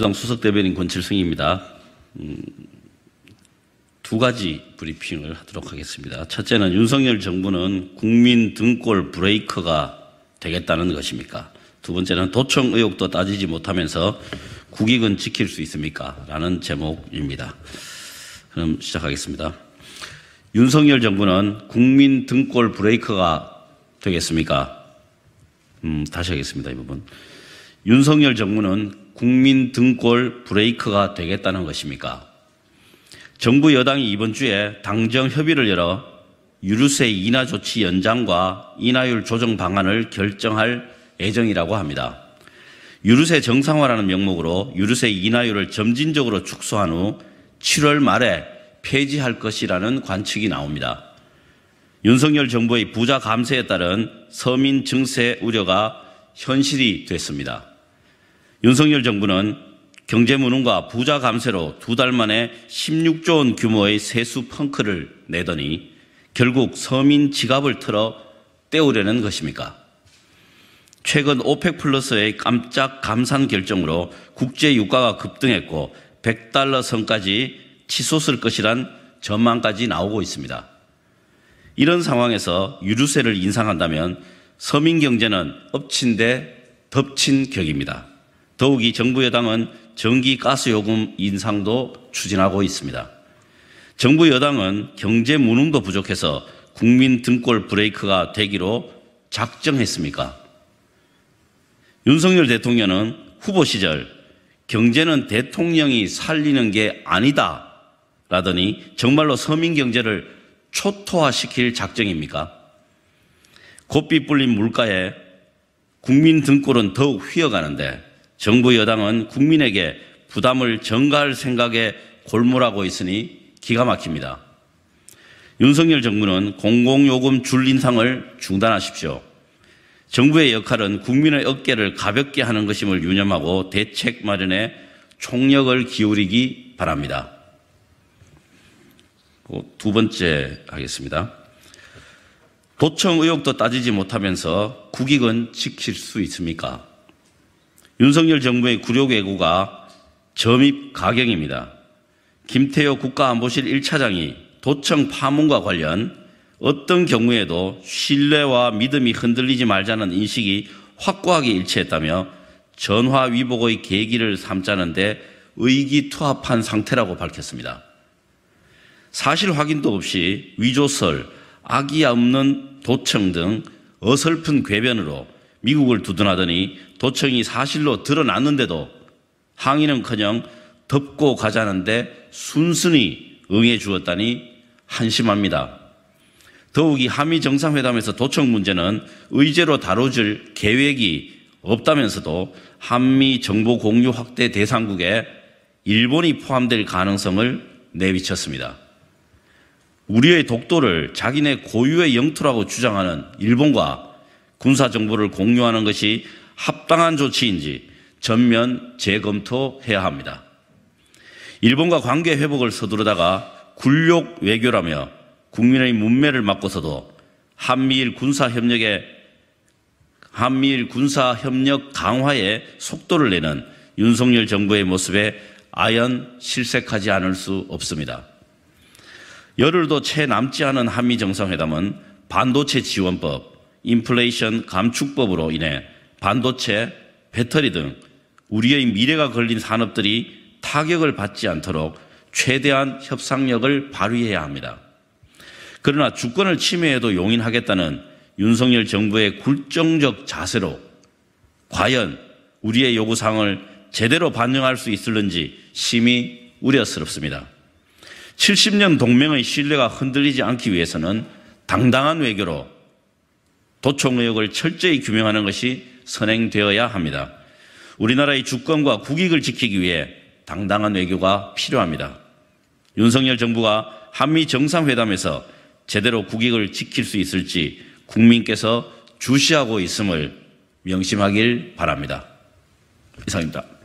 민주당 수석 대변인 권칠승입니다. 음, 두 가지 브리핑을 하도록 하겠습니다. 첫째는 윤석열 정부는 국민 등골 브레이크가 되겠다는 것입니까? 두 번째는 도청 의혹도 따지지 못하면서 국익은 지킬 수 있습니까? 라는 제목입니다. 그럼 시작하겠습니다. 윤석열 정부는 국민 등골 브레이크가 되겠습니까? 음, 다시 하겠습니다. 이 부분. 윤석열 정부는 국민 등골 브레이크가 되겠다는 것입니까? 정부 여당이 이번 주에 당정 협의를 열어 유류세 인하 조치 연장과 인하율 조정 방안을 결정할 예정이라고 합니다. 유류세 정상화라는 명목으로 유류세 인하율을 점진적으로 축소한 후 7월 말에 폐지할 것이라는 관측이 나옵니다. 윤석열 정부의 부자 감세에 따른 서민 증세 우려가 현실이 됐습니다. 윤석열 정부는 경제무능과 부자 감세로 두 달 만에 16조 원 규모의 세수 펑크를 내더니 결국 서민 지갑을 틀어 때우려는 것입니까? 최근 오펙 플러스의 깜짝 감산 결정으로 국제 유가가 급등했고 100달러 선까지 치솟을 것이란 전망까지 나오고 있습니다. 이런 상황에서 유류세를 인상한다면 서민 경제는 엎친 데 덮친 격입니다. 더욱이 정부 여당은 전기 가스 요금 인상도 추진하고 있습니다. 정부 여당은 경제 무능도 부족해서 국민 등골 브레이크가 되기로 작정했습니까? 윤석열 대통령은 후보 시절 경제는 대통령이 살리는 게 아니다 라더니 정말로 서민 경제를 초토화시킬 작정입니까? 곱비 뿔린 물가에 국민 등골은 더욱 휘어가는데 정부 여당은 국민에게 부담을 전가할 생각에 골몰하고 있으니 기가 막힙니다. 윤석열 정부는 공공요금 줄 인상을 중단하십시오. 정부의 역할은 국민의 어깨를 가볍게 하는 것임을 유념하고 대책 마련에 총력을 기울이기 바랍니다. 그 두 번째 하겠습니다. 도청 의혹도 따지지 못하면서 국익은 지킬 수 있습니까? 윤석열 정부의 구력 외구가 점입 가경입니다. 김태호 국가안보실 1차장이 도청 파문과 관련 어떤 경우에도 신뢰와 믿음이 흔들리지 말자는 인식이 확고하게 일치했다며 전화 위복의 계기를 삼자는데 의기투합한 상태라고 밝혔습니다. 사실 확인도 없이 위조설, 악의 없는 도청 등 어설픈 궤변으로 미국을 두둔하더니 도청이 사실로 드러났는데도 항의는커녕 덮고 가자는데 순순히 응해 주었다니 한심합니다. 더욱이 한미 정상회담에서 도청 문제는 의제로 다뤄질 계획이 없다면서도 한미 정보 공유 확대 대상국에 일본이 포함될 가능성을 내비쳤습니다. 우리의 독도를 자기네 고유의 영토라고 주장하는 일본과 군사 정보를 공유하는 것이 합당한 조치인지 전면 재검토해야 합니다. 일본과 관계 회복을 서두르다가 굴욕 외교라며 국민의 문매를 막고서도 한미일 군사 협력에 한미일 군사 협력 강화에 속도를 내는 윤석열 정부의 모습에 아연 실색하지 않을 수 없습니다. 열흘도 채 남지 않은 한미 정상회담은 반도체 지원법, 인플레이션 감축법으로 인해 반도체, 배터리 등 우리의 미래가 걸린 산업들이 타격을 받지 않도록 최대한 협상력을 발휘해야 합니다. 그러나 주권을 침해해도 용인하겠다는 윤석열 정부의 굴정적 자세로 과연 우리의 요구사항을 제대로 반영할 수 있을는지 심히 우려스럽습니다. 70년 동맹의 신뢰가 흔들리지 않기 위해서는 당당한 외교로 도청의혹을 철저히 규명하는 것이 선행되어야 합니다. 우리나라의 주권과 국익을 지키기 위해 당당한 외교가 필요합니다. 윤석열 정부가 한미 정상회담에서 제대로 국익을 지킬 수 있을지 국민께서 주시하고 있음을 명심하길 바랍니다. 이상입니다.